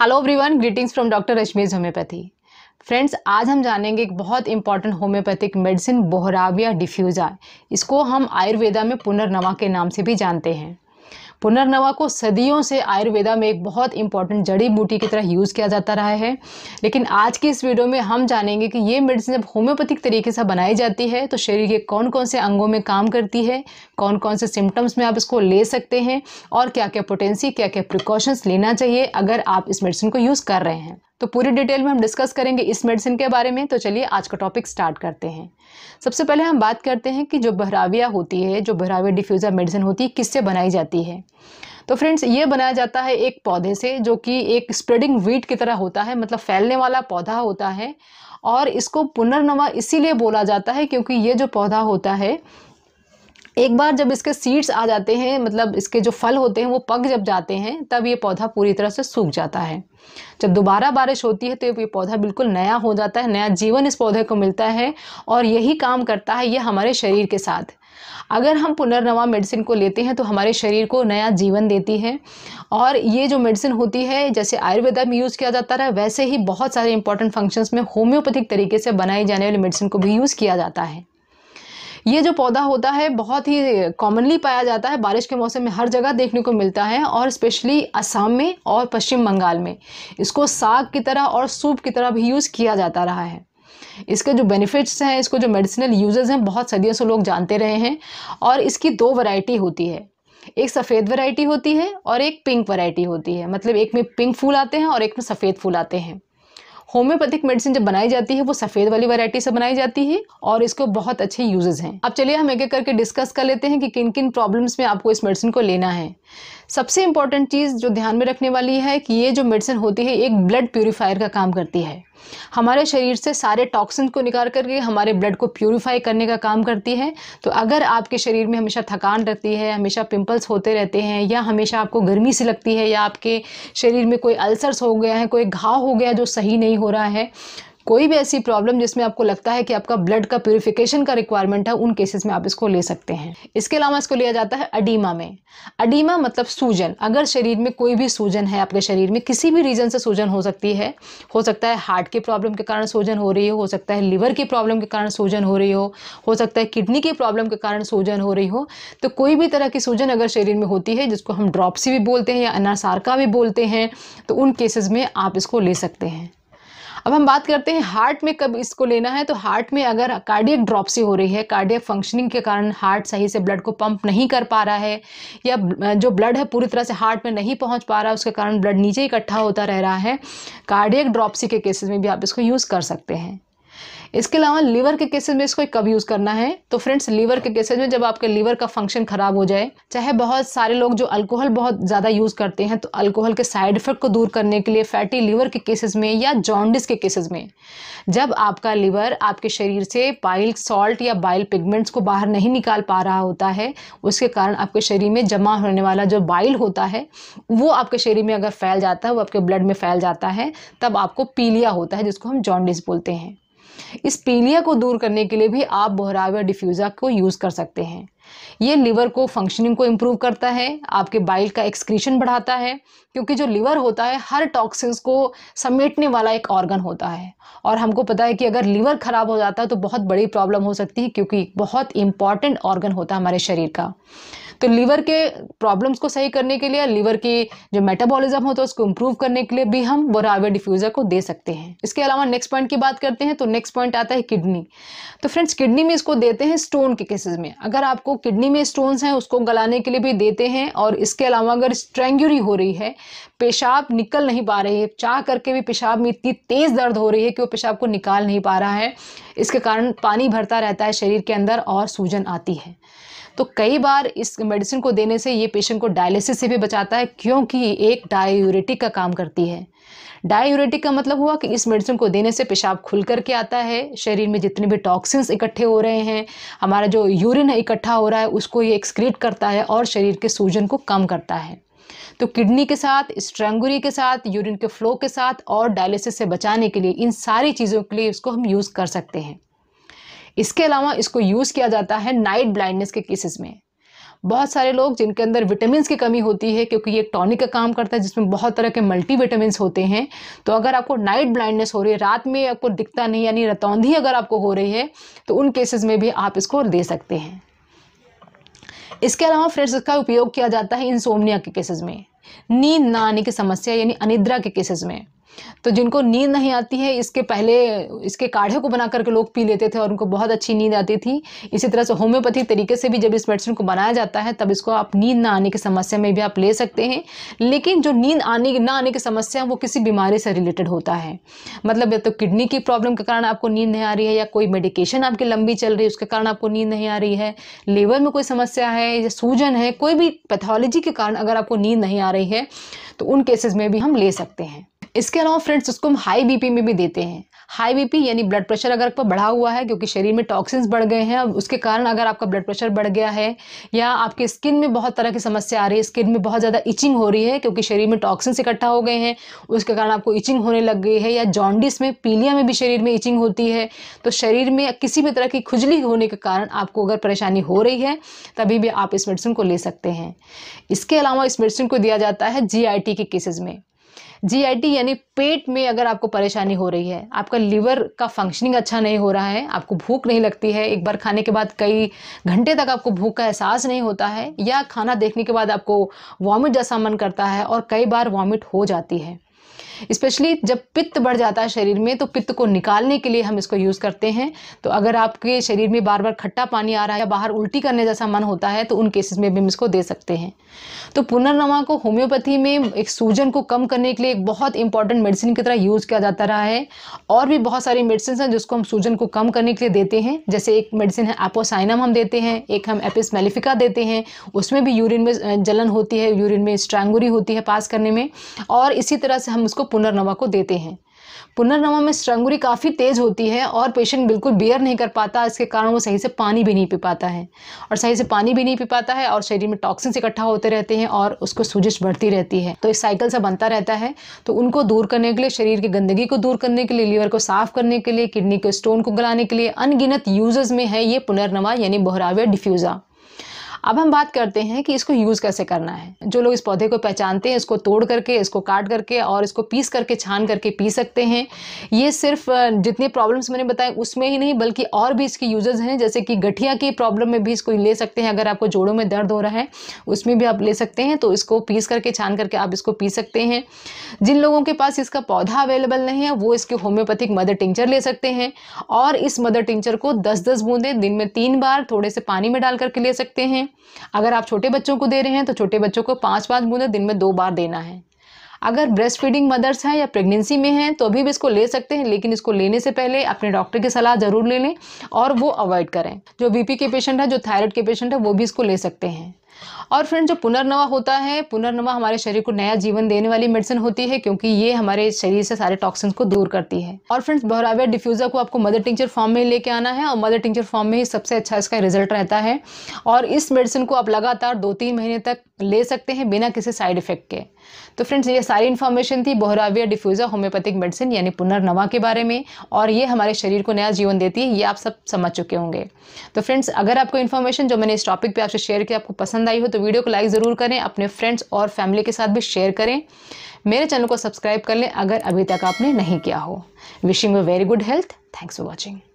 hello everyone greetings from doctor Rashmi's homoeopathy friends आज हम जानेंगे एक बहुत important homoeopathic medicine boerhavia diffusa इसको हम आयुर्वेदा में पुनर्नवा के नाम से भी जानते हैं पुनर्नवा को सदियों से आयुर्वेदा में एक बहुत इंपॉर्टेंट जड़ी बूटी की तरह यूज़ किया जाता रहा है लेकिन आज की इस वीडियो में हम जानेंगे कि ये मेडिसिन जब होम्योपैथिक तरीके से बनाई जाती है तो शरीर के कौन कौन से अंगों में काम करती है कौन कौन से सिम्टम्स में आप इसको ले सकते हैं और क्या क्या पोटेंसी क्या क्या प्रिकॉशंस लेना चाहिए अगर आप इस मेडिसिन को यूज़ कर रहे हैं तो पूरी डिटेल में हम डिस्कस करेंगे इस मेडिसिन के बारे में तो चलिए आज का टॉपिक स्टार्ट करते हैं सबसे पहले हम बात करते हैं कि जो बहराविया होती है जो बहराविया डिफ्यूजर मेडिसिन होती है किससे बनाई जाती है तो फ्रेंड्स ये बनाया जाता है एक पौधे से जो कि एक स्प्रेडिंग वीट की तरह होता है मतलब फैलने वाला पौधा होता है और इसको पुनर्नवा इसीलिए बोला जाता है क्योंकि ये जो पौधा होता है एक बार जब इसके सीड्स आ जाते हैं मतलब इसके जो फल होते हैं वो पक जब जाते हैं तब ये पौधा पूरी तरह से सूख जाता है जब दोबारा बारिश होती है तो ये पौधा बिल्कुल नया हो जाता है नया जीवन इस पौधे को मिलता है और यही काम करता है ये हमारे शरीर के साथ अगर हम पुनर्नवा मेडिसिन को लेते हैं तो हमारे शरीर को नया जीवन देती है और ये जो मेडिसिन होती है जैसे आयुर्वेदा में यूज़ किया जाता है वैसे ही बहुत सारे इंपॉर्टेंट फंक्शंस में होम्योपैथिक तरीके से बनाई जाने वाली मेडिसिन को भी यूज़ किया जाता है ये जो पौधा होता है बहुत ही कॉमनली पाया जाता है बारिश के मौसम में हर जगह देखने को मिलता है और स्पेशली असम में और पश्चिम बंगाल में इसको साग की तरह और सूप की तरह भी यूज़ किया जाता रहा है इसके जो बेनिफिट्स हैं इसको जो मेडिसिनल यूजेस हैं बहुत सदियों से लोग जानते रहे हैं और इसकी दो वैरायटी होती है एक सफ़ेद वैरायटी होती है और एक पिंक वैरायटी होती है मतलब एक में पिंक फूल आते हैं और एक में सफ़ेद फूल आते हैं होम्योपैथिक मेडिसिन जब बनाई जाती है वो सफ़ेद वाली वैरायटी से बनाई जाती है और इसको बहुत अच्छे यूजेज हैं अब चलिए हम एक एक करके डिस्कस कर लेते हैं कि किन किन प्रॉब्लम्स में आपको इस मेडिसिन को लेना है सबसे इंपॉर्टेंट चीज़ जो ध्यान में रखने वाली है कि ये जो मेडिसिन होती है एक ब्लड प्योरीफायर का काम करती है हमारे शरीर से सारे टॉक्सिन को निकाल करके हमारे ब्लड को प्योरीफाई करने का काम करती है तो अगर आपके शरीर में हमेशा थकान रहती है हमेशा पिंपल्स होते रहते हैं या हमेशा आपको गर्मी सी लगती है या आपके शरीर में कोई अल्सर्स हो गया है कोई घाव हो गया जो सही नहीं हो रहा है कोई भी ऐसी प्रॉब्लम जिसमें आपको लगता है कि आपका ब्लड का प्योरीफिकेशन का रिक्वायरमेंट है उन केसेस में आप इसको ले सकते हैं इसके अलावा इसको लिया जाता है अडीमा में अडीमा मतलब सूजन अगर शरीर में कोई भी सूजन है आपके शरीर में किसी भी रीज़न से सूजन हो सकती है हो सकता है हार्ट के प्रॉब्लम के कारण सूजन हो रही हो हो सकता है लीवर की प्रॉब्लम के कारण सूजन हो रही हो हो सकता है किडनी की प्रॉब्लम के कारण सूजन हो रही हो तो कोई भी तरह की सूजन अगर शरीर में होती है जिसको हम ड्रॉपसी भी बोलते हैं या अनासारका भी बोलते हैं तो उन केसेस में आप इसको ले सकते हैं अब हम बात करते हैं हार्ट में कब इसको लेना है तो हार्ट में अगर कार्डियक ड्रॉपसी हो रही है कार्डियक फंक्शनिंग के कारण हार्ट सही से ब्लड को पंप नहीं कर पा रहा है या जो ब्लड है पूरी तरह से हार्ट में नहीं पहुँच पा रहा है उसके कारण ब्लड नीचे इकट्ठा होता रह रहा है कार्डियक ड्रॉपसी के केसेस में भी आप इसको यूज़ कर सकते हैं इसके अलावा लीवर के केसेस में इसको कब यूज़ करना है तो फ्रेंड्स लीवर के केसेस में जब आपके लीवर का फंक्शन खराब हो जाए चाहे बहुत सारे लोग जो अल्कोहल बहुत ज़्यादा यूज़ करते हैं तो अल्कोहल के साइड इफेक्ट को दूर करने के लिए फैटी लीवर के केसेस में या जॉन्डिस के केसेस में जब आपका लीवर आपके शरीर से बाइल सॉल्ट या बाइल पिगमेंट्स को बाहर नहीं निकाल पा रहा होता है उसके कारण आपके शरीर में जमा होने वाला जो बाइल होता है वो आपके शरीर में अगर फैल जाता है वो आपके ब्लड में फैल जाता है तब आपको पीलिया होता है जिसको हम जॉन्डिस बोलते हैं इस पीलिया को दूर करने के लिए भी आप बोहराविया डिफ्यूज़ा को यूज़ कर सकते हैं ये लीवर को फंक्शनिंग को इम्प्रूव करता है आपके बाइल का एक्सक्रीशन बढ़ाता है क्योंकि जो लीवर होता है हर टॉक्सिन्स को समेटने वाला एक ऑर्गन होता है और हमको पता है कि अगर लीवर ख़राब हो जाता है तो बहुत बड़ी प्रॉब्लम हो सकती है क्योंकि बहुत इंपॉर्टेंट ऑर्गन होता है हमारे शरीर का तो लीवर के प्रॉब्लम्स को सही करने के लिए लीवर की जो मेटाबॉलिज्म होता है उसको इम्प्रूव करने के लिए भी हम बोरावे डिफ्यूज़र को दे सकते हैं इसके अलावा नेक्स्ट पॉइंट की बात करते हैं तो नेक्स्ट पॉइंट आता है किडनी तो फ्रेंड्स किडनी में इसको देते हैं स्टोन के केसेस में अगर आपको किडनी में स्टोन्स हैं उसको गलाने के लिए भी देते हैं और इसके अलावा अगर स्ट्रेंगुरी हो रही है पेशाब निकल नहीं पा रही है चाह करके भी पेशाब में इतनी तेज़ दर्द हो रही है कि वो पेशाब को निकाल नहीं पा रहा है इसके कारण पानी भरता रहता है शरीर के अंदर और सूजन आती है तो कई बार इस मेडिसिन को देने से ये पेशेंट को डायलिसिस से भी बचाता है क्योंकि एक डायूरेटिक का काम करती है डायूरेटिक का मतलब हुआ कि इस मेडिसिन को देने से पेशाब खुल करके आता है शरीर में जितने भी टॉक्सिन्स इकट्ठे हो रहे हैं हमारा जो यूरिन है इकट्ठा हो रहा है उसको ये एक्सक्रीट करता है और शरीर के सूजन को कम करता है तो किडनी के साथ स्ट्रेंगुरी के साथ यूरिन के फ्लो के साथ और डायलिसिस से बचाने के लिए इन सारी चीज़ों के लिए इसको हम यूज़ कर सकते हैं इसके अलावा इसको यूज़ किया जाता है नाइट ब्लाइंडनेस के केसेस में बहुत सारे लोग जिनके अंदर विटामिन की कमी होती है क्योंकि ये टॉनिक का काम करता है जिसमें बहुत तरह के मल्टी होते हैं तो अगर आपको नाइट ब्लाइंडनेस हो रही है रात में आपको दिखता नहीं यानी रतौंधी अगर आपको हो रही है तो उन केसेस में भी आप इसको दे सकते हैं इसके अलावा फ्रेंड्स इसका उपयोग किया जाता है इंसोमनिया के केसेस में नींद ना आने की समस्या यानी अनिद्रा के केसेस में तो जिनको नींद नहीं आती है इसके पहले इसके काढ़े को बना करके लोग पी लेते थे और उनको बहुत अच्छी नींद आती थी इसी तरह से होम्योपैथी तरीके से भी जब इस मेडिसिन को बनाया जाता है तब इसको आप नींद ना आने की समस्या में भी आप ले सकते हैं लेकिन जो नींद आने ना आने की समस्या वो किसी बीमारी से रिलेटेड होता है मतलब या तो किडनी की प्रॉब्लम के कारण आपको नींद नहीं आ रही है या कोई मेडिकेशन आपकी लंबी चल रही है उसके कारण आपको नींद नहीं आ रही है लेवर में कोई समस्या है या सूजन है कोई भी पैथोलॉजी के कारण अगर आपको नींद नहीं आ रही है तो उन केसेस में भी हम ले सकते हैं इसके अलावा फ्रेंड्स उसको हम हाई बीपी में भी देते हैं हाई बीपी यानी ब्लड प्रेशर अगर आपका बढ़ा हुआ है क्योंकि शरीर में टॉक्सिन्स बढ़ गए हैं उसके कारण अगर आपका ब्लड प्रेशर बढ़ गया है या आपके स्किन में बहुत तरह की समस्या आ रही है स्किन में बहुत ज़्यादा इचिंग हो रही है क्योंकि शरीर में टॉक्सिन्स इकट्ठा हो गए हैं उसके कारण आपको इचिंग होने लग गई है या जॉन्डिस में पीलिया में भी शरीर में इचिंग होती है तो शरीर में किसी भी तरह की खुजली होने के कारण आपको अगर परेशानी हो रही है तभी भी आप इस मेडिसिन को ले सकते हैं इसके अलावा इस मेडिसिन को दिया जाता है जी के केसेज में जीआईटी यानी पेट में अगर आपको परेशानी हो रही है आपका लीवर का फंक्शनिंग अच्छा नहीं हो रहा है आपको भूख नहीं लगती है एक बार खाने के बाद कई घंटे तक आपको भूख का एहसास नहीं होता है या खाना देखने के बाद आपको वॉमिट जैसा मन करता है और कई बार वॉमिट हो जाती है स्पेशली जब पित्त बढ़ जाता है शरीर में तो पित्त को निकालने के लिए हम इसको यूज़ करते हैं तो अगर आपके शरीर में बार बार खट्टा पानी आ रहा है या बाहर उल्टी करने जैसा मन होता है तो उन केसेस में भी हम इसको दे सकते हैं तो पुनर्नवा को होम्योपैथी में एक सूजन को कम करने के लिए एक बहुत इंपॉर्टेंट मेडिसिन की तरह यूज़ किया जाता रहा है और भी बहुत सारी मेडिसिन हैं जिसको हम सूजन को कम करने के लिए देते हैं जैसे एक मेडिसिन है एपोसाइनम हम देते हैं एक हम एपिस मेलिफिका देते हैं उसमें भी यूरिन में जलन होती है यूरिन में स्ट्रैंगुरी होती है पास करने में और इसी तरह से हम उसको पुनर्नवा को देते हैं पुनर्नवा में श्रृंगुरी काफ़ी तेज़ होती है और पेशेंट बिल्कुल बेयर नहीं कर पाता इसके कारण वो सही से पानी भी नहीं पी पाता है और सही से पानी भी नहीं पी पाता है और शरीर में टॉक्सिन्स इकट्ठा होते रहते हैं और उसको सूजिश बढ़ती रहती है तो इस साइकिल से बनता रहता है तो उनको दूर करने के लिए शरीर की गंदगी को दूर करने के लिए लीवर को साफ करने के लिए किडनी के स्टोन को गलाने के लिए अनगिनत यूजेज में है ये पुनर्नवा यानी बहरावे डिफ्यूज़ा अब हम बात करते हैं कि इसको यूज़ कैसे करना है जो लोग इस पौधे को पहचानते हैं इसको तोड़ करके इसको काट करके और इसको पीस करके छान करके पी सकते हैं ये सिर्फ जितने प्रॉब्लम्स मैंने बताए उसमें ही नहीं बल्कि और भी इसके यूजेज़ हैं जैसे कि गठिया की प्रॉब्लम में भी इसको ले सकते हैं अगर आपको जोड़ों में दर्द हो रहा है उसमें भी आप ले सकते हैं तो इसको पीस करके छान करके आप इसको पी सकते हैं जिन लोगों के पास इसका पौधा अवेलेबल नहीं है वो इसके होम्योपैथिक मदर टिंचर ले सकते हैं और इस मदर टिंचर को दस दस बूंदे दिन में तीन बार थोड़े से पानी में डाल करके ले सकते हैं अगर आप छोटे बच्चों को दे रहे हैं तो छोटे बच्चों को पाँच पाँच बूंदें दिन में दो बार देना है अगर ब्रेस्ट फीडिंग मदर्स हैं या प्रेगनेंसी में हैं तो अभी भी इसको ले सकते हैं लेकिन इसको लेने से पहले अपने डॉक्टर की सलाह ज़रूर ले लें और वो अवॉइड करें जो बीपी के पेशेंट हैं जो थायराइड के पेशेंट हैं वो भी इसको ले सकते हैं और फ्रेंड जो पुनर्नवा होता है पुनर्नवा हमारे शरीर को नया जीवन देने वाली मेडिसिन होती है क्योंकि ये हमारे शरीर से सारे टॉक्सिन को दूर करती है और फ्रेंड्स बहरावे डिफ्यूजर को आपको मदर टिंचर फॉर्म में लेके आना है और मदर टिंचर फॉर्म में ही सबसे अच्छा इसका रिजल्ट रहता है और इस मेडिसिन को आप लगातार दो तीन महीने तक ले सकते हैं बिना किसी साइड इफेक्ट के तो फ्रेंड्स ये सारी इन्फॉर्मेशन थी बोहराविया डिफ्यूज़ा होम्योपैथिक मेडिसिन यानी पुनर्नवा के बारे में और ये हमारे शरीर को नया जीवन देती है ये आप सब समझ चुके होंगे तो फ्रेंड्स अगर आपको इन्फॉर्मेशन जो मैंने इस टॉपिक पर आपसे शेयर किया आपको पसंद आई हो तो वीडियो को लाइक ज़रूर करें अपने फ्रेंड्स और फैमिली के साथ भी शेयर करें मेरे चैनल को सब्सक्राइब कर लें अगर अभी तक आपने नहीं किया हो wishing a very good health thanks for watching